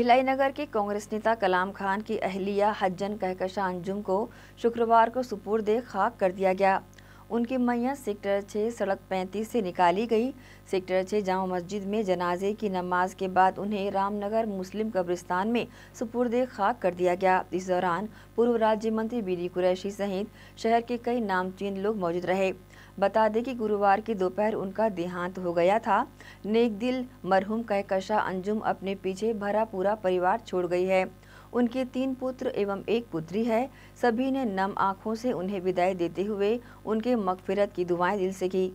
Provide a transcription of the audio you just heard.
भिलाई नगर के कांग्रेस नेता कलाम खान की अहलिया हज्जन कहकशा अंजुम को शुक्रवार को सुपुर्द खाक कर दिया गया उनकी मैया सेक्टर छः सड़क पैंतीस से निकाली गई सेक्टर छः जामा मस्जिद में जनाजे की नमाज के बाद उन्हें रामनगर मुस्लिम कब्रिस्तान में सुपुर्द खाक कर दिया गया इस दौरान पूर्व राज्य मंत्री डी कुरैशी सहित शहर के कई नामचीन लोग मौजूद रहे बता दें कि गुरुवार की दोपहर उनका देहांत हो गया था नेक दिल मरहूम कहकशा अंजुम अपने पीछे भरा पूरा परिवार छोड़ गई है उनके तीन पुत्र एवं एक पुत्री है सभी ने नम आंखों से उन्हें विदाई देते हुए उनके मकफिरत की दुआएं दिल से की